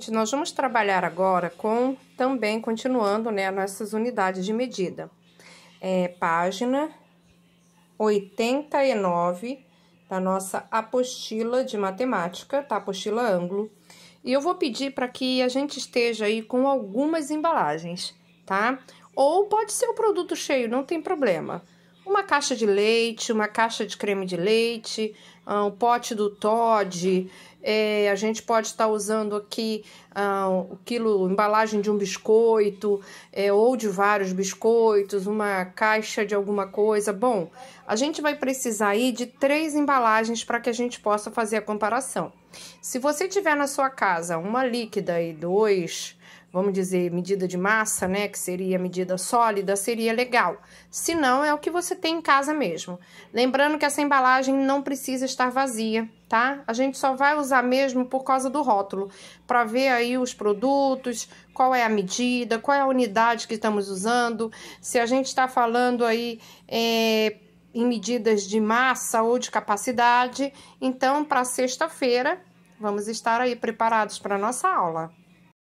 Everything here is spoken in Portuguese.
Gente, nós vamos trabalhar agora com, também continuando, né, nossas unidades de medida. É, página 89 da nossa apostila de matemática, tá? Apostila ângulo. E eu vou pedir para que a gente esteja aí com algumas embalagens, tá? Ou pode ser o produto cheio, não tem problema uma caixa de leite, uma caixa de creme de leite, ah, um pote do Todd. É, a gente pode estar usando aqui um, ah, o quilo, embalagem de um biscoito é, ou de vários biscoitos, uma caixa de alguma coisa. Bom, a gente vai precisar aí de três embalagens para que a gente possa fazer a comparação. Se você tiver na sua casa uma líquida e dois, vamos dizer, medida de massa, né, que seria medida sólida, seria legal. Se não, é o que você tem em casa mesmo. Lembrando que essa embalagem não precisa estar vazia, tá? A gente só vai usar mesmo por causa do rótulo, para ver aí os produtos, qual é a medida, qual é a unidade que estamos usando, se a gente está falando aí... É em medidas de massa ou de capacidade. Então, para sexta-feira, vamos estar aí preparados para a nossa aula.